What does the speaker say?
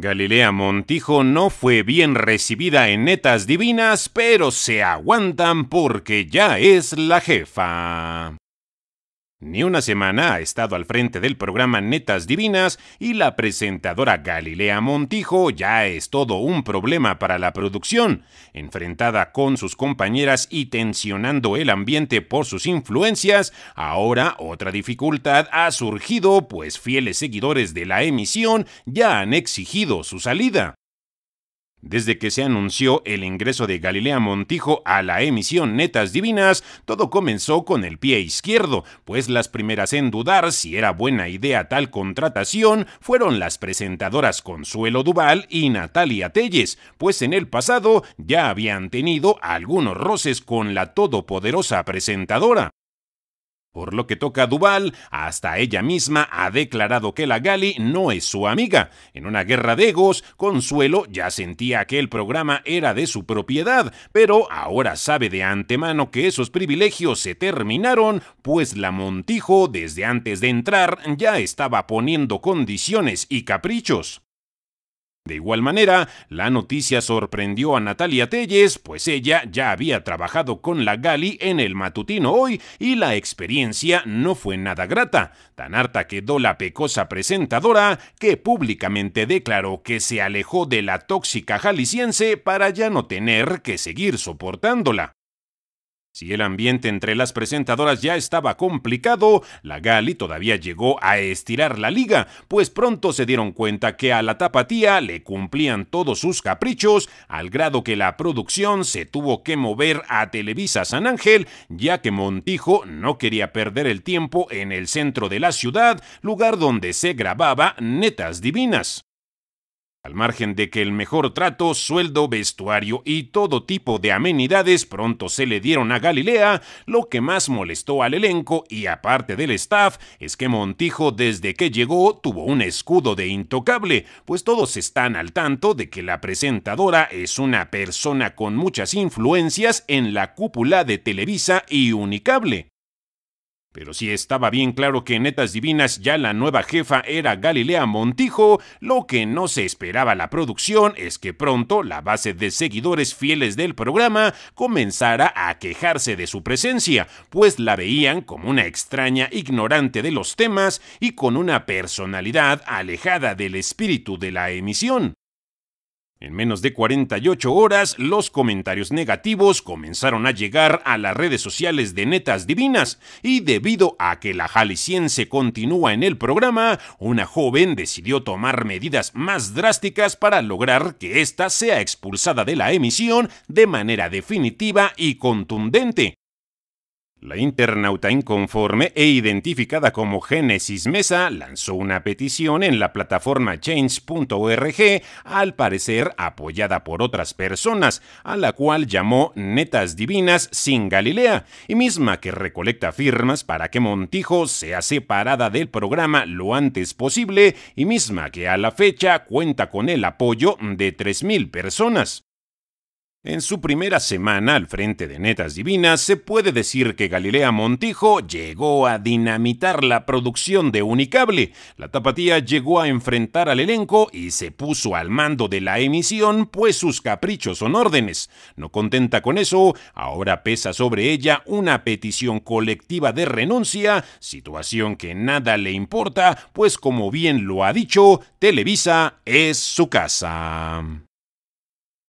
Galilea Montijo no fue bien recibida en netas divinas, pero se aguantan porque ya es la jefa. Ni una semana ha estado al frente del programa Netas Divinas y la presentadora Galilea Montijo ya es todo un problema para la producción, enfrentada con sus compañeras y tensionando el ambiente por sus influencias, ahora otra dificultad ha surgido pues fieles seguidores de la emisión ya han exigido su salida. Desde que se anunció el ingreso de Galilea Montijo a la emisión Netas Divinas, todo comenzó con el pie izquierdo, pues las primeras en dudar si era buena idea tal contratación fueron las presentadoras Consuelo Duval y Natalia Telles, pues en el pasado ya habían tenido algunos roces con la todopoderosa presentadora. Por lo que toca a Duval, hasta ella misma ha declarado que la Gali no es su amiga. En una guerra de egos, Consuelo ya sentía que el programa era de su propiedad, pero ahora sabe de antemano que esos privilegios se terminaron, pues la Montijo desde antes de entrar ya estaba poniendo condiciones y caprichos. De igual manera, la noticia sorprendió a Natalia Telles, pues ella ya había trabajado con la Gali en el matutino hoy y la experiencia no fue nada grata. Tan harta quedó la pecosa presentadora que públicamente declaró que se alejó de la tóxica jalisciense para ya no tener que seguir soportándola. Si el ambiente entre las presentadoras ya estaba complicado, la Gali todavía llegó a estirar la liga, pues pronto se dieron cuenta que a la tapatía le cumplían todos sus caprichos, al grado que la producción se tuvo que mover a Televisa San Ángel, ya que Montijo no quería perder el tiempo en el centro de la ciudad, lugar donde se grababa Netas Divinas al margen de que el mejor trato, sueldo, vestuario y todo tipo de amenidades pronto se le dieron a Galilea, lo que más molestó al elenco y aparte del staff es que Montijo desde que llegó tuvo un escudo de intocable, pues todos están al tanto de que la presentadora es una persona con muchas influencias en la cúpula de Televisa y Unicable. Pero si estaba bien claro que en Netas Divinas ya la nueva jefa era Galilea Montijo, lo que no se esperaba la producción es que pronto la base de seguidores fieles del programa comenzara a quejarse de su presencia, pues la veían como una extraña ignorante de los temas y con una personalidad alejada del espíritu de la emisión. En menos de 48 horas, los comentarios negativos comenzaron a llegar a las redes sociales de Netas Divinas y debido a que la jalisciense continúa en el programa, una joven decidió tomar medidas más drásticas para lograr que ésta sea expulsada de la emisión de manera definitiva y contundente. La internauta inconforme e identificada como Génesis Mesa lanzó una petición en la plataforma change.org, al parecer apoyada por otras personas, a la cual llamó Netas Divinas sin Galilea, y misma que recolecta firmas para que Montijo sea separada del programa lo antes posible, y misma que a la fecha cuenta con el apoyo de 3.000 personas. En su primera semana al frente de Netas Divinas, se puede decir que Galilea Montijo llegó a dinamitar la producción de Unicable. La tapatía llegó a enfrentar al elenco y se puso al mando de la emisión, pues sus caprichos son órdenes. No contenta con eso, ahora pesa sobre ella una petición colectiva de renuncia, situación que nada le importa, pues como bien lo ha dicho, Televisa es su casa.